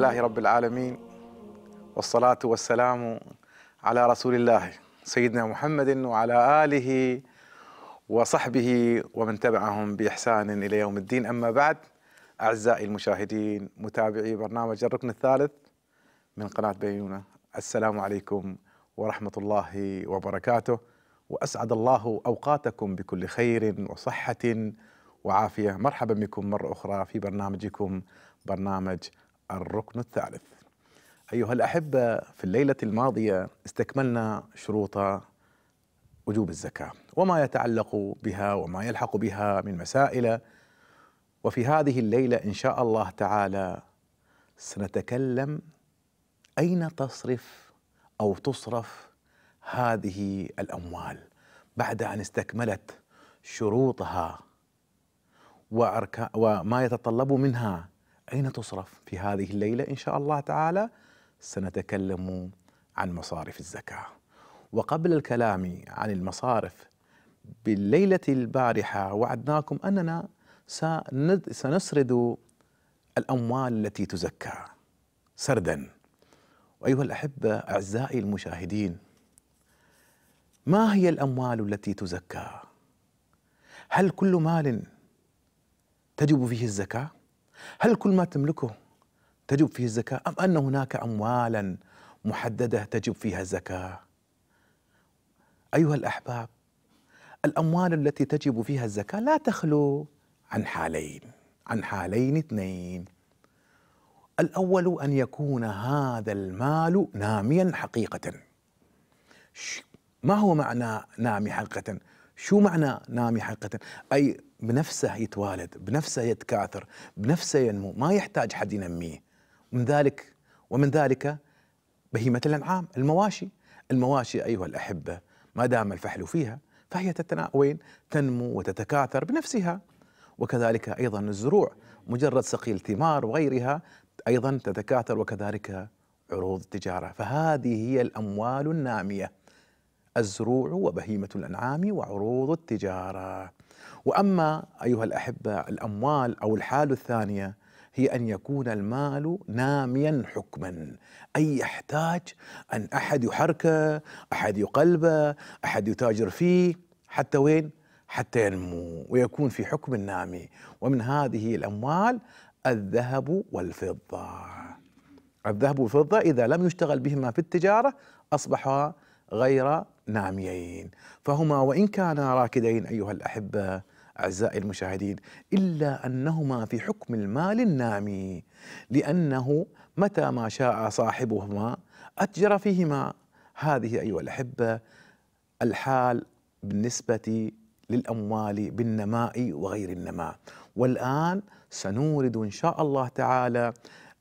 لله رب العالمين والصلاة والسلام على رسول الله سيدنا محمد وعلى آله وصحبه ومن تبعهم بإحسان إلى يوم الدين أما بعد أعزائي المشاهدين متابعي برنامج الركن الثالث من قناة بيونة السلام عليكم ورحمة الله وبركاته وأسعد الله أوقاتكم بكل خير وصحة وعافية مرحبا بكم مرة أخرى في برنامجكم برنامج الركن الثالث أيها الأحبة في الليلة الماضية استكملنا شروط وجوب الزكاة وما يتعلق بها وما يلحق بها من مسائل وفي هذه الليلة إن شاء الله تعالى سنتكلم أين تصرف أو تصرف هذه الأموال بعد أن استكملت شروطها وما يتطلب منها أين تصرف في هذه الليلة إن شاء الله تعالى سنتكلم عن مصارف الزكاة وقبل الكلام عن المصارف بالليلة البارحة وعدناكم أننا سنسرد الأموال التي تزكى سردا وأيها الأحبة أعزائي المشاهدين ما هي الأموال التي تزكى؟ هل كل مال تجب فيه الزكاه هل كل ما تملكه تجب فيه الزكاة أم أن هناك أموالا محددة تجب فيها الزكاة أيها الأحباب الأموال التي تجب فيها الزكاة لا تخلو عن حالين عن حالين اثنين الأول أن يكون هذا المال ناميا حقيقة ما هو معنى نامي حقيقة شو معنى نامي حقيقة أي بنفسه يتوالد بنفسه يتكاثر بنفسه ينمو ما يحتاج حد ينميه من ذلك ومن ذلك بهيمة الأنعام المواشي المواشي أيها الأحبة ما دام الفحل فيها فهي وين تنمو وتتكاثر بنفسها وكذلك أيضا الزروع مجرد سقي ثمار وغيرها أيضا تتكاثر وكذلك عروض التجارة فهذه هي الأموال النامية الزروع وبهيمة الأنعام وعروض التجارة واما ايها الاحبه الاموال او الحاله الثانيه هي ان يكون المال ناميا حكما اي يحتاج ان احد يحركه احد يقلبه احد يتاجر فيه حتى وين حتى ينمو ويكون في حكم نامي ومن هذه الاموال الذهب والفضه الذهب والفضه اذا لم يشتغل بهما في التجاره اصبحا غير ناميين نعم فهما وإن كانا راكدين أيها الأحبة أعزائي المشاهدين إلا أنهما في حكم المال النامي لأنه متى ما شاء صاحبهما أتجر فيهما هذه أيها الأحبة الحال بالنسبة للأموال بالنماء وغير النماء والآن سنورد إن شاء الله تعالى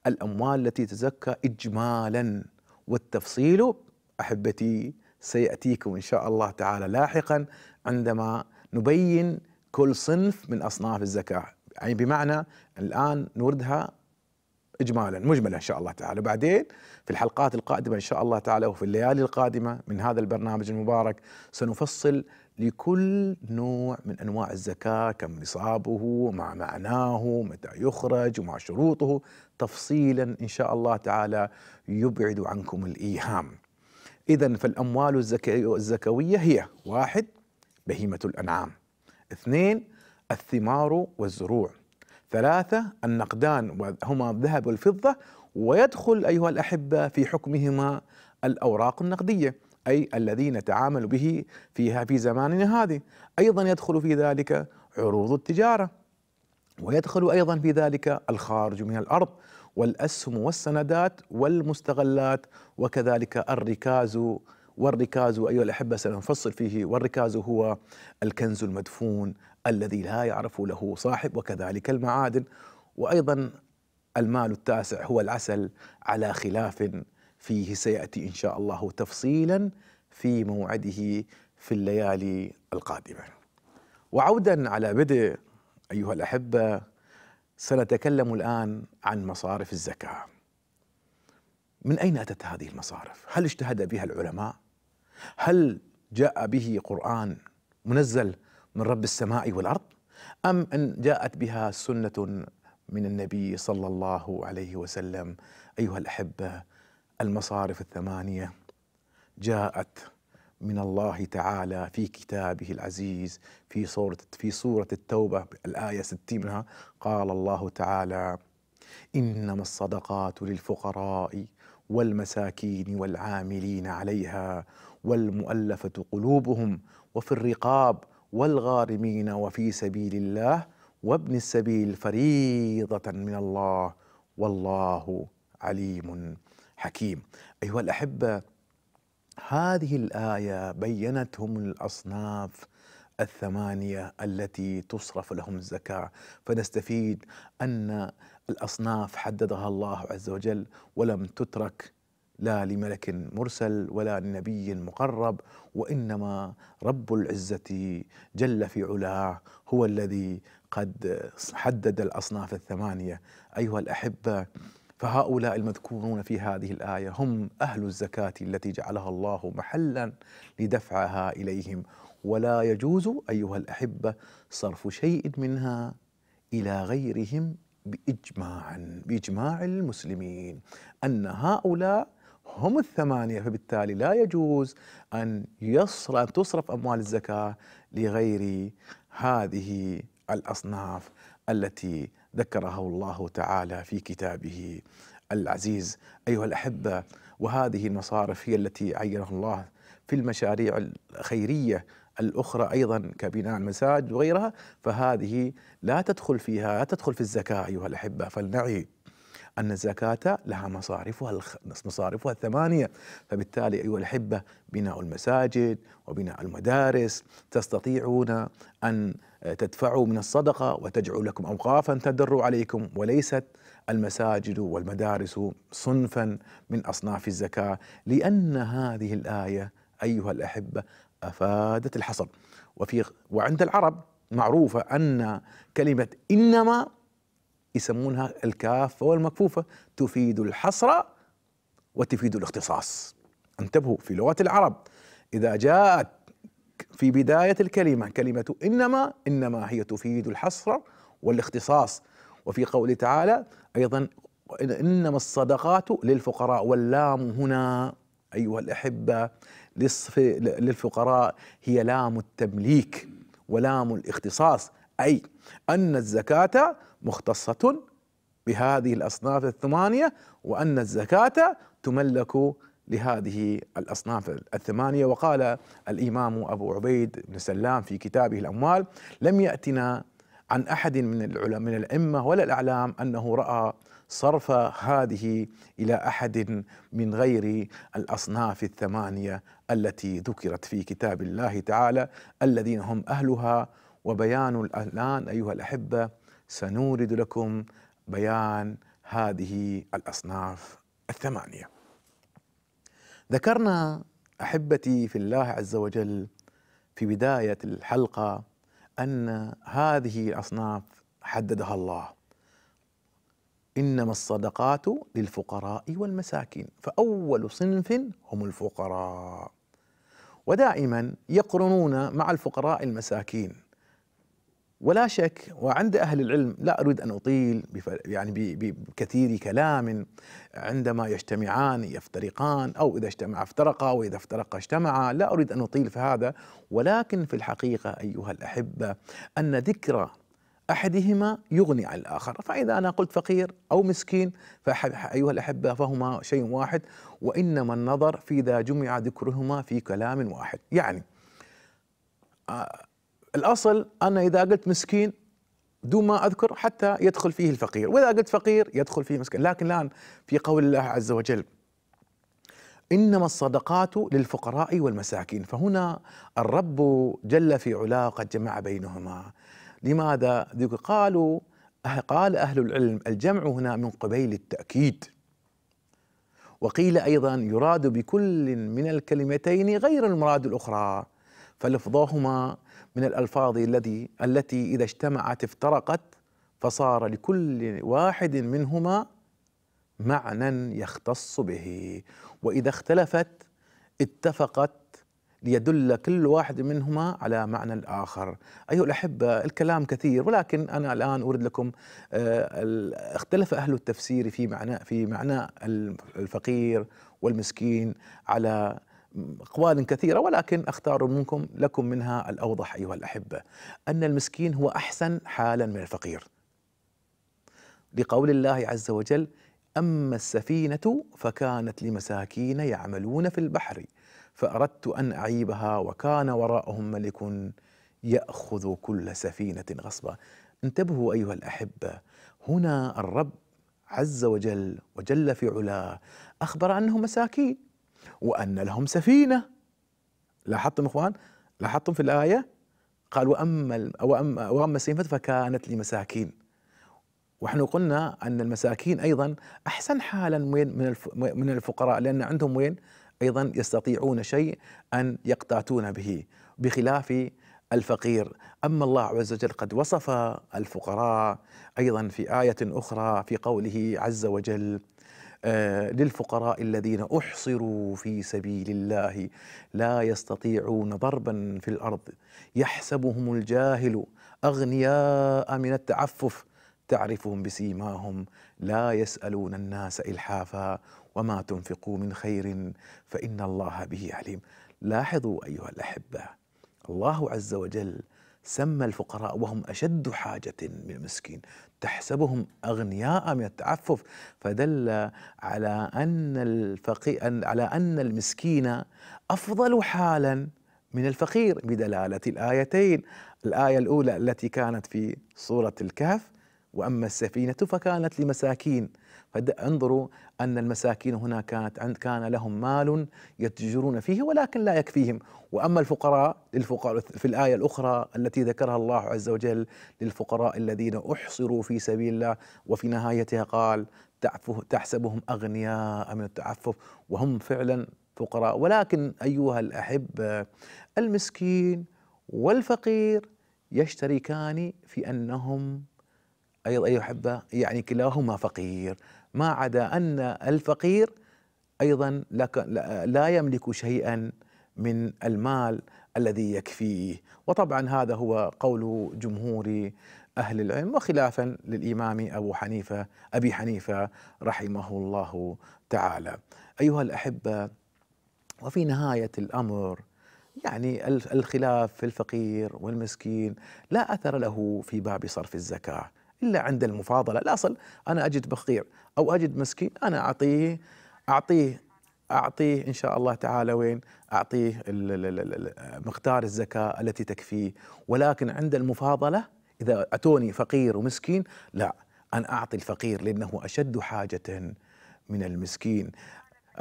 الأموال التي تزكى إجمالا والتفصيل أحبتي سياتيكم ان شاء الله تعالى لاحقا عندما نبين كل صنف من اصناف الزكاه يعني بمعنى الان نوردها اجمالا مجملا ان شاء الله تعالى بعدين في الحلقات القادمه ان شاء الله تعالى وفي الليالي القادمه من هذا البرنامج المبارك سنفصل لكل نوع من انواع الزكاه كم نصابه مع معناه متى يخرج وما شروطه تفصيلا ان شاء الله تعالى يبعد عنكم الايهام إذا فالأموال الزكوية هي واحد بهيمة الأنعام اثنين الثمار والزروع ثلاثة النقدان وهما الذهب والفضة ويدخل أيها الأحبة في حكمهما الأوراق النقدية أي الذي نتعامل به فيها في زماننا هذه أيضا يدخل في ذلك عروض التجارة ويدخل أيضا في ذلك الخارج من الأرض والأسهم والسندات والمستغلات وكذلك الركاز والركاز أيها الأحبة سنفصل فيه والركاز هو الكنز المدفون الذي لا يعرف له صاحب وكذلك المعادن وأيضا المال التاسع هو العسل على خلاف فيه سيأتي إن شاء الله تفصيلا في موعده في الليالي القادمة وعودا على بدء أيها الأحبة سنتكلم الآن عن مصارف الزكاة من أين أتت هذه المصارف؟ هل اجتهد بها العلماء؟ هل جاء به قرآن منزل من رب السماء والأرض؟ أم أن جاءت بها سنة من النبي صلى الله عليه وسلم أيها الأحبة المصارف الثمانية جاءت من الله تعالى في كتابه العزيز في سورة في سورة التوبة الآية 60 منها قال الله تعالى: إنما الصدقات للفقراء والمساكين والعاملين عليها والمؤلفة قلوبهم وفي الرقاب والغارمين وفي سبيل الله وابن السبيل فريضة من الله والله عليم حكيم أيها الأحبة هذه الآية بينتهم الأصناف الثمانية التي تصرف لهم الزكاة فنستفيد أن الأصناف حددها الله عز وجل ولم تترك لا لملك مرسل ولا لنبي مقرب وإنما رب العزة جل في علاه هو الذي قد حدد الأصناف الثمانية أيها الأحبة فهؤلاء المذكورون في هذه الايه هم اهل الزكاه التي جعلها الله محلا لدفعها اليهم ولا يجوز ايها الاحبه صرف شيء منها الى غيرهم بإجماع باجماع المسلمين ان هؤلاء هم الثمانيه فبالتالي لا يجوز ان يصرف ان تصرف اموال الزكاه لغير هذه الاصناف التي ذكرها الله تعالى في كتابه العزيز أيها الأحبة وهذه المصارف هي التي عينها الله في المشاريع الخيرية الأخرى أيضا كبناء المساجد وغيرها فهذه لا تدخل فيها لا تدخل في الزكاة أيها الأحبة فلنعي أن الزكاة لها مصارفها مصارفها الثمانية فبالتالي أيها الأحبة بناء المساجد وبناء المدارس تستطيعون أن تدفعوا من الصدقة وتجعل لكم أوقافا تدر عليكم وليست المساجد والمدارس صنفا من أصناف الزكاة لأن هذه الآية أيها الأحبة أفادت الحصر وفي وعند العرب معروفة أن كلمة إنما يسمونها الكافة والمكفوفة تفيد الحصر وتفيد الاختصاص انتبهوا في لغة العرب إذا جاءت في بداية الكلمة كلمة إنما إنما هي تفيد الحصر والاختصاص وفي قوله تعالى أيضا إنما الصدقات للفقراء واللام هنا أيها الأحبة للفقراء هي لام التمليك ولام الاختصاص أي أن الزكاة مختصة بهذه الأصناف الثمانية وأن الزكاة تملك لهذه الأصناف الثمانية وقال الإمام أبو عبيد بن سلام في كتابه الأموال لم يأتنا عن أحد من العلماء من الأئمة ولا الأعلام أنه رأى صرف هذه إلى أحد من غير الأصناف الثمانية التي ذكرت في كتاب الله تعالى الذين هم أهلها وبيان الآن أيها الأحبة سنورد لكم بيان هذه الأصناف الثمانية ذكرنا أحبتي في الله عز وجل في بداية الحلقة أن هذه الأصناف حددها الله إنما الصدقات للفقراء والمساكين فأول صنف هم الفقراء ودائما يقرنون مع الفقراء المساكين ولا شك وعند أهل العلم لا أريد أن أطيل يعني بكثير كلام عندما يجتمعان يفترقان أو إذا اجتمع افترقا وإذا افترقا اجتمعا لا أريد أن أطيل في هذا ولكن في الحقيقة أيها الأحبة أن ذكرى احدهما يغني عن الاخر، فاذا انا قلت فقير او مسكين ايها الاحبه فهما شيء واحد وانما النظر في اذا جمع ذكرهما في كلام واحد، يعني آه، الأصل أنا إذا قلت مسكين دون ما أذكر حتى يدخل فيه الفقير وإذا قلت فقير يدخل فيه مسكين لكن الآن في قول الله عز وجل إنما الصدقات للفقراء والمساكين فهنا الرب جل في علاه قد جمع بينهما لماذا؟ قالوا أه، قال أهل العلم الجمع هنا من قبيل التأكيد وقيل أيضا يراد بكل من الكلمتين غير المراد الأخرى فلفظهما من الألفاظ الذي التي إذا اجتمعت افترقت فصار لكل واحد منهما معنى يختص به وإذا اختلفت اتفقت ليدل كل واحد منهما على معنى الآخر أيها الأحبة الكلام كثير ولكن أنا الآن أورد لكم آه، اختلف أهل التفسير في معنى, في معنى الفقير والمسكين على أقوال كثيرة ولكن أختار منكم لكم منها الأوضح أيها الأحبة أن المسكين هو أحسن حالا من الفقير لقول الله عز وجل أما السفينة فكانت لمساكين يعملون في البحر فأردت أن أعيبها وكان وراءهم ملك يأخذ كل سفينة غصبا انتبهوا أيها الأحبة هنا الرب عز وجل وجل في علاه أخبر أنهم مساكين وأن لهم سفينة لاحظتم إخوان لاحظتم في الآية قال وأما وأما, وأما السفينة فكانت لمساكين ونحن قلنا أن المساكين أيضا أحسن حالا من من الفقراء لأن عندهم وين أيضا يستطيعون شيء أن يقتاتون به بخلاف الفقير أما الله عز وجل قد وصف الفقراء أيضا في آية أخرى في قوله عز وجل آه، للفقراء الذين احصروا في سبيل الله لا يستطيعون ضربا في الارض يحسبهم الجاهل اغنياء من التعفف تعرفهم بسيماهم لا يسالون الناس الحافا وما تنفقوا من خير فان الله به عليم لاحظوا ايها الاحبه الله عز وجل سمى الفقراء وهم أشد حاجة من المسكين تحسبهم أغنياء من التعفف فدل على أن الفقير على أن المسكين أفضل حالا من الفقير بدلالة الآيتين الآية الأولى التي كانت في سورة الكهف وأما السفينة فكانت لمساكين فانظروا أن المساكين هنا كانت كان لهم مال يتجرون فيه ولكن لا يكفيهم وأما الفقراء للفقراء في الآية الأخرى التي ذكرها الله عز وجل للفقراء الذين أحصروا في سبيل الله وفي نهايتها قال تحسبهم أغنياء من التعفف وهم فعلا فقراء ولكن أيها الأحب المسكين والفقير يشتركان في أنهم أيضا أيها الأحبة يعني كلاهما فقير ما عدا أن الفقير أيضا لا يملك شيئا من المال الذي يكفيه وطبعا هذا هو قول جمهور أهل العلم وخلافا للإمام أبو حنيفة أبي حنيفة رحمه الله تعالى أيها الأحبة وفي نهاية الأمر يعني الخلاف في الفقير والمسكين لا أثر له في باب صرف الزكاة إلا عند المفاضلة الاصل أنا أجد فقير او اجد مسكين انا اعطيه اعطيه اعطيه ان شاء الله تعالى وين اعطيه مقدار الزكاه التي تكفيه ولكن عند المفاضله اذا اتوني فقير ومسكين لا ان اعطي الفقير لانه اشد حاجه من المسكين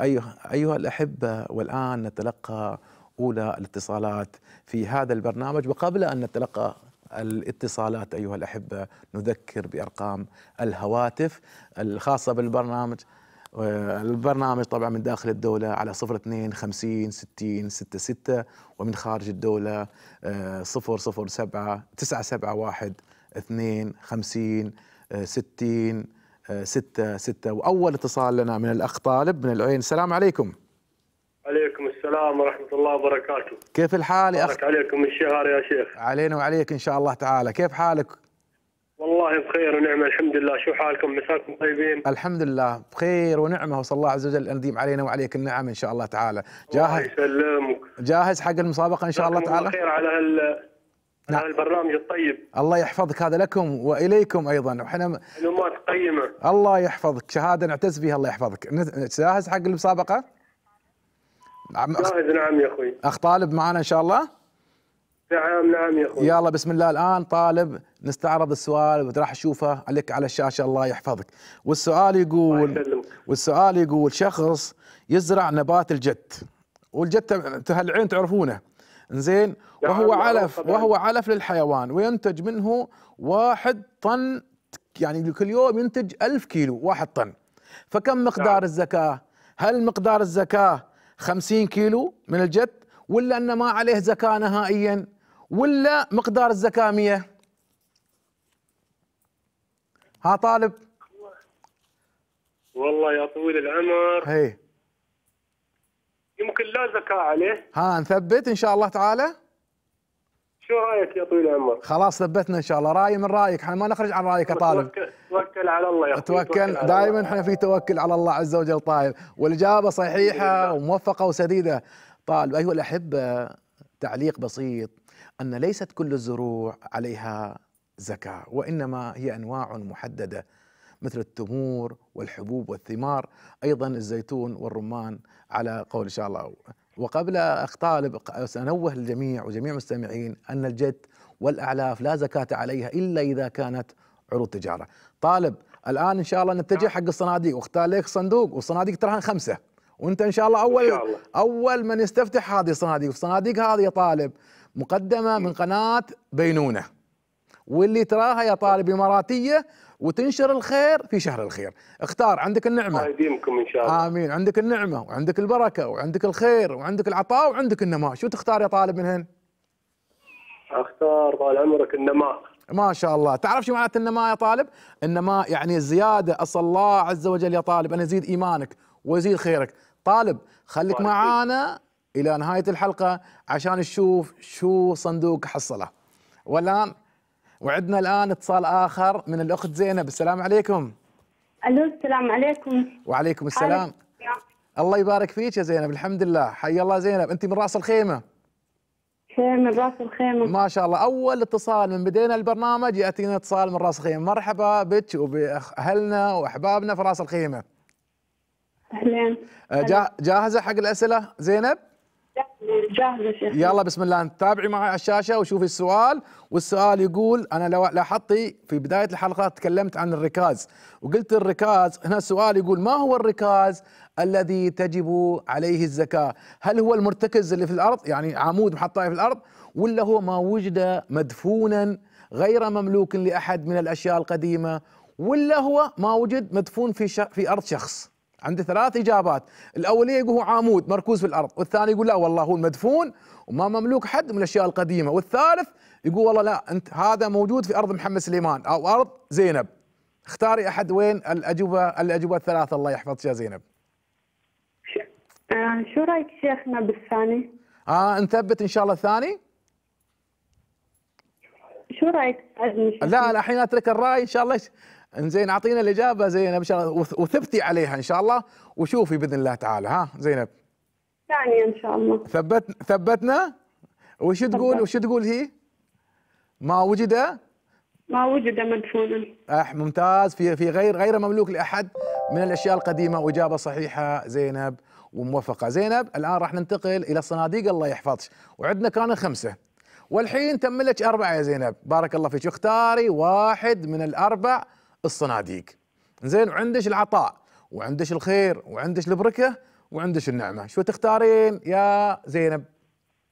ايها ايها الاحبه والان نتلقى اولى الاتصالات في هذا البرنامج وقبل ان نتلقى الاتصالات أيها الأحبة نذكر بأرقام الهواتف الخاصة بالبرنامج آه، البرنامج طبعا من داخل الدولة على 02 50 60 66 ومن خارج الدولة 007 آه، 971 خمسين ستين 60 آه، 66 وأول اتصال لنا من الأخ طالب من العين السلام عليكم السلام ورحمة الله وبركاته كيف الحال يا أخي؟ عليكم الشهر يا شيخ علينا وعليك إن شاء الله تعالى كيف حالك؟ والله بخير ونعمة الحمد لله شو حالكم مساكم طيبين الحمد لله بخير ونعمة وصلى الله عز وجل نديم علينا وعليك النعم إن شاء الله تعالى جاهز الله يسلمك جاهز حق المسابقة إن شاء الله تعالى خير على هال نعم. البرنامج الطيب الله يحفظك هذا لكم واليكم ايضا واحنا معلومات قيمه الله يحفظك شهاده نعتز فيها الله يحفظك جاهز حق المسابقه؟ جاهز نعم. نعم يا اخوي اخ طالب معنا ان شاء الله نعم نعم يا اخوي يلا بسم الله الان طالب نستعرض السؤال راح اشوفه عليك على الشاشه الله يحفظك والسؤال يقول والسؤال يقول شخص يزرع نبات الجت والجت هالعين تعرفونه زين نعم، وهو علف وهو علف للحيوان وينتج منه واحد طن يعني كل يوم ينتج ألف كيلو واحد طن فكم مقدار نعم. الزكاة هل مقدار الزكاة 50 كيلو من الجد ولا أن ما عليه زكاة نهائيا ولا مقدار الزكاة 100 ها طالب والله يا طويل العمر هي. يمكن لا زكاة عليه ها نثبت إن شاء الله تعالى شو رايك يا طويل العمر خلاص ثبتنا إن شاء الله رأي من رأيك احنا ما نخرج عن رأيك يا طالب توكل على الله يا توكل دائما احنا في توكل على الله عز وجل طالب والاجابه صحيحه وموفقه وسديده طالب ايها الاحبه تعليق بسيط ان ليست كل الزروع عليها زكاه وانما هي انواع محدده مثل التمور والحبوب والثمار ايضا الزيتون والرمان على قول ان شاء الله وقبل اخ طالب سانوه للجميع وجميع المستمعين ان الجد والاعلاف لا زكاه عليها الا اذا كانت عروض تجاره طالب الان ان شاء الله نتجه نعم. حق الصناديق واختار لك صندوق والصناديق تراهن خمسه وانت ان شاء الله اول شاء الله. اول من يستفتح هذه الصناديق والصناديق هذه يا طالب مقدمه من قناه بينونه واللي تراها يا طالب اماراتيه وتنشر الخير في شهر الخير اختار عندك النعمه الله يديمكم ان شاء الله امين عندك النعمه وعندك البركه وعندك الخير وعندك العطاء وعندك النماء شو تختار يا طالب منهن اختار طال عمرك النماء ما شاء الله تعرف شو معناته انما يا طالب انما يعني زياده اسال الله عز وجل يا طالب ان يزيد ايمانك ويزيد خيرك طالب خليك طيب. معانا الى نهايه الحلقه عشان نشوف شو صندوق حصله والان وعدنا الان اتصال اخر من الاخت زينب السلام عليكم الو السلام عليكم وعليكم السلام الله يبارك فيك يا زينب الحمد لله حي الله زينب انت من راس الخيمه من راس الخيمة ما شاء الله أول اتصال من بدينا البرنامج يأتينا اتصال من راس الخيمة مرحبا بك وبأهلنا وأحبابنا في راس الخيمة أهلين آه، جاهزة حق الأسئلة زينب؟ يلا بسم الله تابعي معي على الشاشه وشوفي السؤال والسؤال يقول انا لو لاحظتي في بدايه الحلقه تكلمت عن الركاز وقلت الركاز هنا السؤال يقول ما هو الركاز الذي تجب عليه الزكاه؟ هل هو المرتكز اللي في الارض يعني عمود محطاه في الارض ولا هو ما وجد مدفونا غير مملوك لاحد من الاشياء القديمه ولا هو ما وجد مدفون في في ارض شخص؟ عنده ثلاث اجابات، الاوليه يقول هو عامود مركوز في الارض، والثاني يقول لا والله هو المدفون وما مملوك حد من الاشياء القديمه، والثالث يقول والله لا انت هذا موجود في ارض محمد سليمان او ارض زينب. اختاري احد وين الاجوبه الاجوبه الثلاثه الله يحفظك يا زينب. آه، شو رايك شيخنا بالثاني؟ اه نثبت ان شاء الله الثاني؟ شو رايك؟ لا الحين اترك الراي ان شاء الله انزين اعطينا الاجابه زينب شاء وثبتي عليها ان شاء الله وشوفي باذن الله تعالى ها زينب ثانيه ان شاء الله ثبت ثبتنا وش تقول وش تقول هي؟ ما وجد ما وجد مدفونا أح ممتاز في في غير غير مملوك لاحد من الاشياء القديمه واجابه صحيحه زينب وموفقه زينب الان راح ننتقل الى الصناديق الله يحفظك وعندنا كان خمسه والحين تم لك اربعه يا زينب بارك الله فيك اختاري واحد من الاربع الصناديق زين وعندش العطاء وعندش الخير وعندش البركه وعندش النعمه شو تختارين يا زينب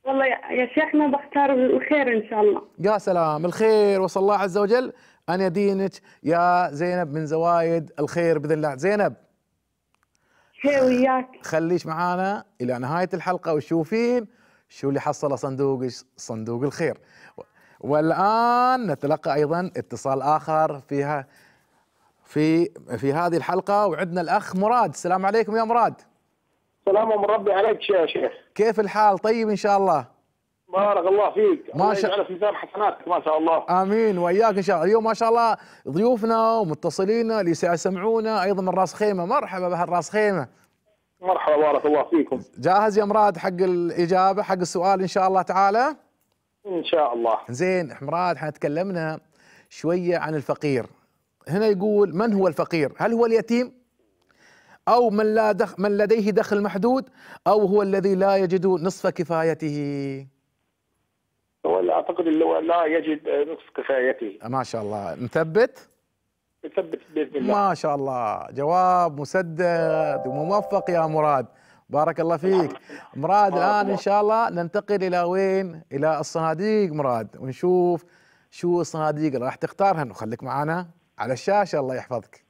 والله يا شيخنا بختار الخير ان شاء الله يا سلام الخير وصلى الله عز وجل ان يدينك يا زينب من زوايد الخير باذن الله زينب وياك خليش معانا الى نهايه الحلقه وتشوفين شو اللي حصله صندوق صندوق الخير والان نتلقى ايضا اتصال اخر فيها في في هذه الحلقه وعندنا الاخ مراد السلام عليكم يا مراد سلام من ربي عليك يا شيخ كيف الحال طيب ان شاء الله بارك الله فيك ما شاء الله في ميزان حسناتك ما شاء الله امين واياك ان شاء الله اليوم ما شاء الله ضيوفنا ومتصلينا اللي سيسمعونا ايضا من راس خيمه مرحبا باهل راس خيمه مرحبا بارك الله فيكم جاهز يا مراد حق الاجابه حق السؤال ان شاء الله تعالى ان شاء الله زين مراد احنا تكلمنا شويه عن الفقير هنا يقول من هو الفقير هل هو اليتيم أو من, لا دخ من لديه دخل محدود أو هو الذي لا يجد نصف كفايته هو أعتقد اللي هو لا يجد نصف كفايته ما شاء الله نثبت نثبت بإذن الله ما شاء الله جواب مسدد وموفق يا مراد بارك الله فيك مراد الآن إن شاء الله ننتقل إلى وين إلى الصناديق مراد ونشوف شو الصناديق اللي راح تختارها خليك معنا على الشاشه الله يحفظك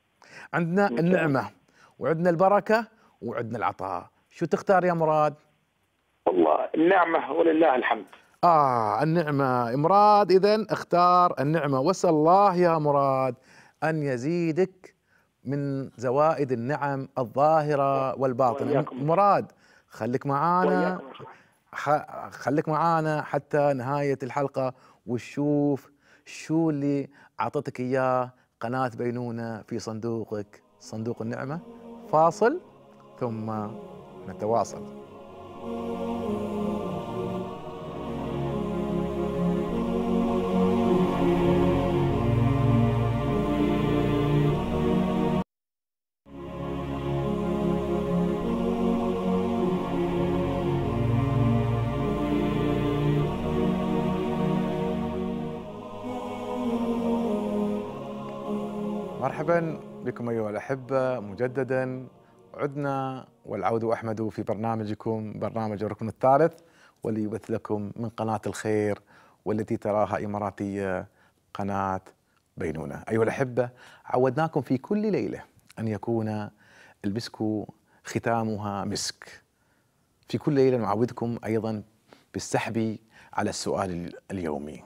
عندنا النعمه وعندنا البركه وعندنا العطاء شو تختار يا مراد والله النعمه ولله الحمد اه النعمه مراد اذا اختار النعمه واسال الله يا مراد ان يزيدك من زوائد النعم الظاهره والباطنه مراد خليك معانا خليك معانا حتى نهايه الحلقه وشوف شو اللي اعطتك اياه قناة بينونة في صندوقك صندوق النعمة فاصل ثم نتواصل مرحبا بكم أيها الأحبة مجددا عدنا والعود أحمد في برنامجكم برنامج الركن الثالث واللي يبث لكم من قناة الخير والتي تراها إماراتية قناة بينونة أيها الأحبة عودناكم في كل ليلة أن يكون المسك ختامها مسك في كل ليلة نعودكم أيضا بالسحب على السؤال اليومي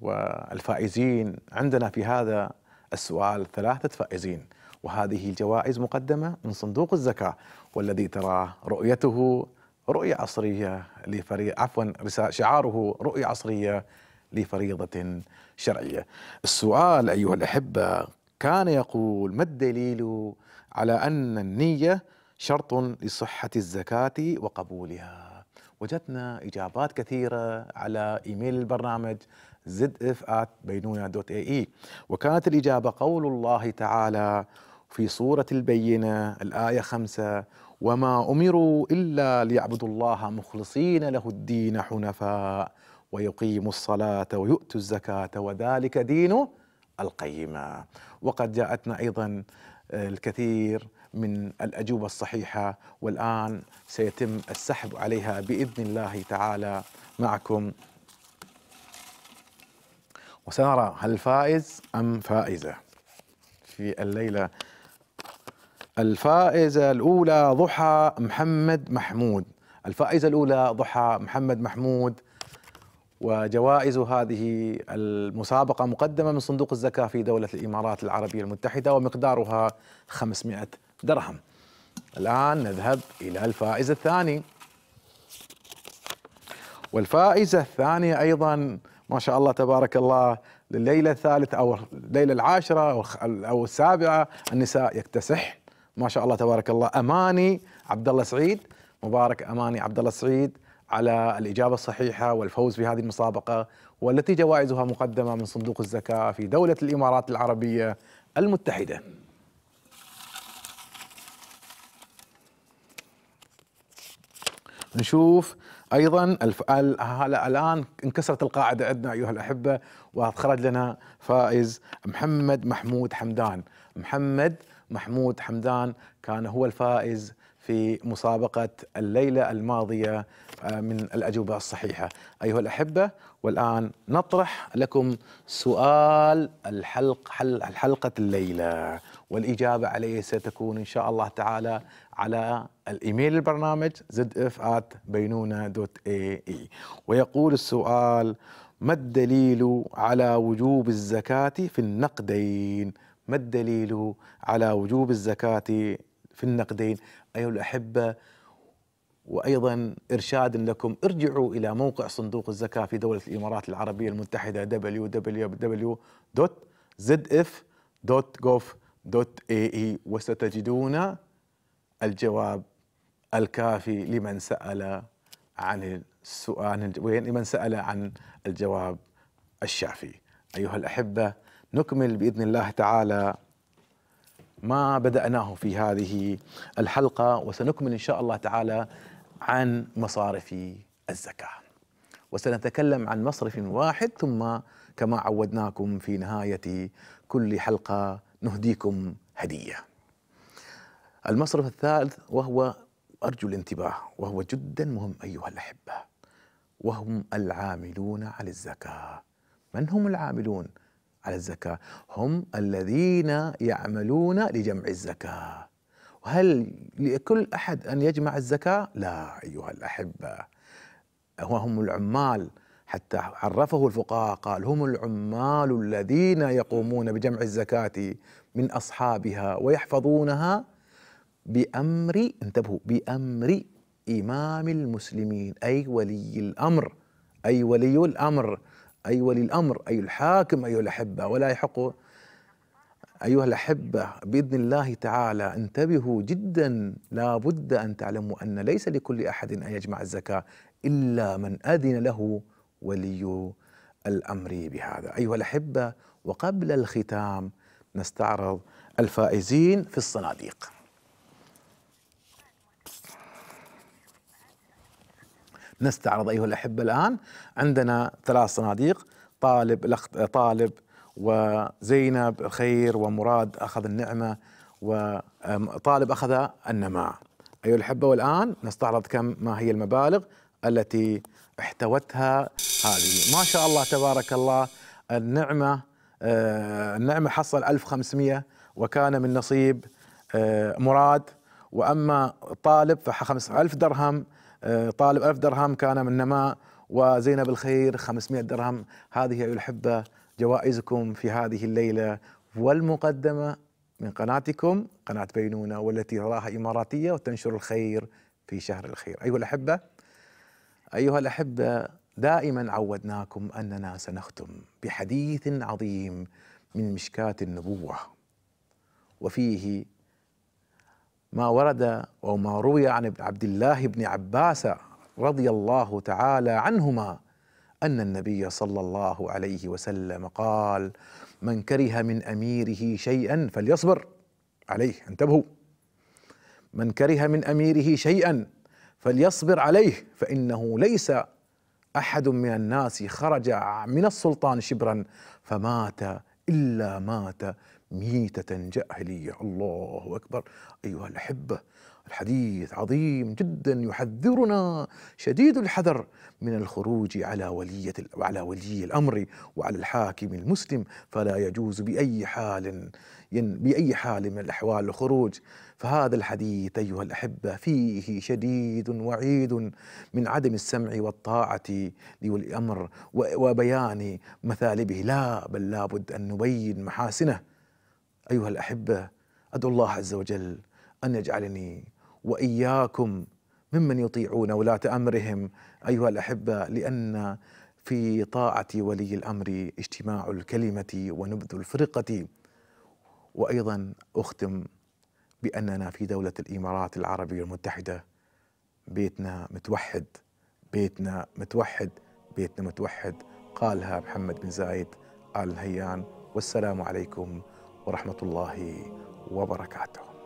والفائزين عندنا في هذا السؤال ثلاثة فائزين وهذه الجوائز مقدمة من صندوق الزكاة والذي ترى رؤيته رؤية عصرية لفريق عفوا شعاره رؤية عصرية لفريضة شرعية السؤال أيها الأحبة كان يقول ما الدليل على أن النية شرط لصحة الزكاة وقبولها وجدنا إجابات كثيرة على إيميل البرنامج zf@baynuna.ae وكانت الإجابة قول الله تعالى في سورة البينة الآية خمسة وما أمروا إلا ليعبدوا الله مخلصين له الدين حنفاء ويقيموا الصلاة ويؤتوا الزكاة وذلك دين القيمة وقد جاءتنا أيضا آه، الكثير من الأجوبة الصحيحة والآن سيتم السحب عليها بإذن الله تعالى معكم وسنرى هل فائز أم فائزة في الليلة الفائزة الأولى ضحى محمد محمود الفائزة الأولى ضحى محمد محمود وجوائز هذه المسابقة مقدمة من صندوق الزكاة في دولة الإمارات العربية المتحدة ومقدارها 500 درهم الآن نذهب إلى الفائز الثاني والفائزة الثانية أيضا ما شاء الله تبارك الله لليله الثالثه او الليله العاشره او السابعه النساء يكتسح ما شاء الله تبارك الله اماني عبد الله سعيد مبارك اماني عبد الله سعيد على الاجابه الصحيحه والفوز بهذه المسابقه والتي جوائزها مقدمه من صندوق الزكاه في دوله الامارات العربيه المتحده. نشوف ايضا ال... الان انكسرت القاعده عندنا ايها الاحبه وخرج لنا فائز محمد محمود حمدان محمد محمود حمدان كان هو الفائز في مسابقة الليلة الماضية آه، من الأجوبة الصحيحة أيها الأحبة والآن نطرح لكم سؤال الحلق حل الليلة والاجابه عليه ستكون ان شاء الله تعالى على الايميل البرنامج zf@بينونه.ae إيه ويقول السؤال ما الدليل على وجوب الزكاه في النقدين؟ ما الدليل على وجوب الزكاه في النقدين؟ ايها الاحبه وايضا ارشاد لكم ارجعوا الى موقع صندوق الزكاه في دوله الامارات العربيه المتحده www.zf.gov دوت اي اي وستجدون الجواب الكافي لمن سأل عن السؤال لمن سأل عن الجواب الشافي أيها الأحبة نكمل بإذن الله تعالى ما بدأناه في هذه الحلقة وسنكمل إن شاء الله تعالى عن مصارف الزكاة وسنتكلم عن مصرف واحد ثم كما عودناكم في نهاية كل حلقة نهديكم هديه. المصرف الثالث وهو ارجو الانتباه وهو جدا مهم ايها الاحبه وهم العاملون على الزكاه. من هم العاملون على الزكاه؟ هم الذين يعملون لجمع الزكاه. وهل لكل احد ان يجمع الزكاه؟ لا ايها الاحبه. وهم العمال حتى عرفه الفقهاء قال هم العمال الذين يقومون بجمع الزكاة من أصحابها ويحفظونها بأمر انتبهوا بأمر إمام المسلمين أي ولي الأمر أي ولي الأمر أي ولي الأمر أي الحاكم أيها الأحبة ولا يحق أيها الأحبة بإذن الله تعالى انتبهوا جدا لا بد أن تعلموا أن ليس لكل أحد أن يجمع الزكاة إلا من أذن له ولي الامر بهذا. ايها الاحبه وقبل الختام نستعرض الفائزين في الصناديق. نستعرض ايها الاحبه الان عندنا ثلاث صناديق طالب طالب وزينب خير ومراد اخذ النعمه وطالب اخذ النماء. ايها الاحبه والان نستعرض كم ما هي المبالغ التي احتوتها هذه ما شاء الله تبارك الله النعمة آه، النعمة حصل 1500 وكان من نصيب آه، مراد وأما طالب ف5000 درهم آه، طالب 1000 درهم كان من نماء وزينب الخير 500 درهم هذه أيها الأحبة جوائزكم في هذه الليلة والمقدمة من قناتكم قناة بينونة والتي تراها إماراتية وتنشر الخير في شهر الخير أيها الأحبة أيها الأحبة دائما عودناكم أننا سنختم بحديث عظيم من مشكاة النبوة وفيه ما ورد أو ما روي عن عبد الله بن عباس رضي الله تعالى عنهما أن النبي صلى الله عليه وسلم قال من كره من أميره شيئا فليصبر عليه انتبهوا من كره من أميره شيئا فليصبر عليه فإنه ليس أحد من الناس خرج من السلطان شبرا فمات إلا مات ميتة جاهلية الله أكبر أيها الأحبة الحديث عظيم جدا يحذرنا شديد الحذر من الخروج على ولية على ولي الأمر وعلى الحاكم المسلم فلا يجوز بأي حال بأي حال من الأحوال الخروج فهذا الحديث أيها الأحبة فيه شديد وعيد من عدم السمع والطاعة لولي الأمر وبيان مثالبه لا بل لابد أن نبين محاسنه أيها الأحبة أدعو الله عز وجل أن يجعلني وإياكم ممن يطيعون ولاة أمرهم أيها الأحبة لأن في طاعة ولي الأمر اجتماع الكلمة ونبذ الفرقة وايضا اختم باننا في دوله الامارات العربيه المتحده بيتنا متوحد بيتنا متوحد بيتنا متوحد قالها محمد بن زايد ال نهيان والسلام عليكم ورحمه الله وبركاته